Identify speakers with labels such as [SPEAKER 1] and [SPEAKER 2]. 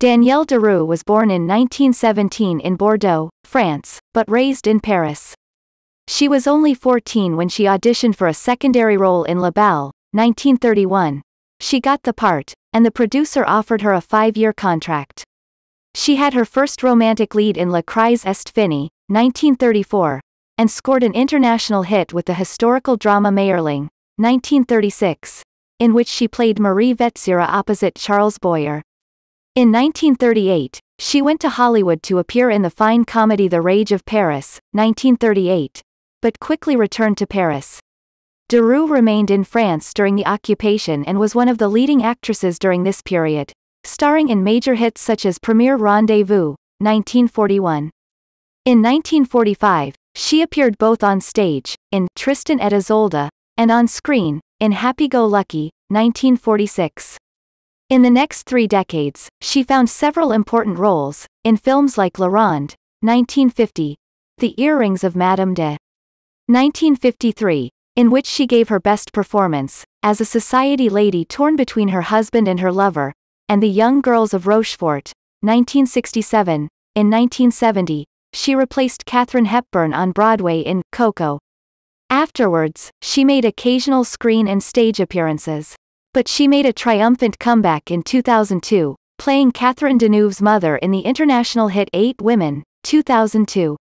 [SPEAKER 1] Danielle Daru was born in 1917 in Bordeaux, France, but raised in Paris. She was only 14 when she auditioned for a secondary role in La Belle, 1931. She got the part, and the producer offered her a five-year contract. She had her first romantic lead in La Crise Est Finie, 1934, and scored an international hit with the historical drama Mayerling, 1936, in which she played Marie Vetsira opposite Charles Boyer. In 1938, she went to Hollywood to appear in the fine comedy The Rage of Paris, 1938, but quickly returned to Paris. Derue remained in France during the occupation and was one of the leading actresses during this period, starring in major hits such as Premier Rendezvous, 1941. In 1945, she appeared both on stage, in Tristan et Isolde, and on screen, in Happy Go Lucky, 1946. In the next three decades, she found several important roles, in films like La Ronde, 1950, The Earrings of Madame de 1953, in which she gave her best performance, as a society lady torn between her husband and her lover, and The Young Girls of Rochefort, 1967. In 1970, she replaced Katharine Hepburn on Broadway in Coco. Afterwards, she made occasional screen and stage appearances. But she made a triumphant comeback in 2002, playing Catherine Deneuve's mother in the international hit Eight Women, 2002.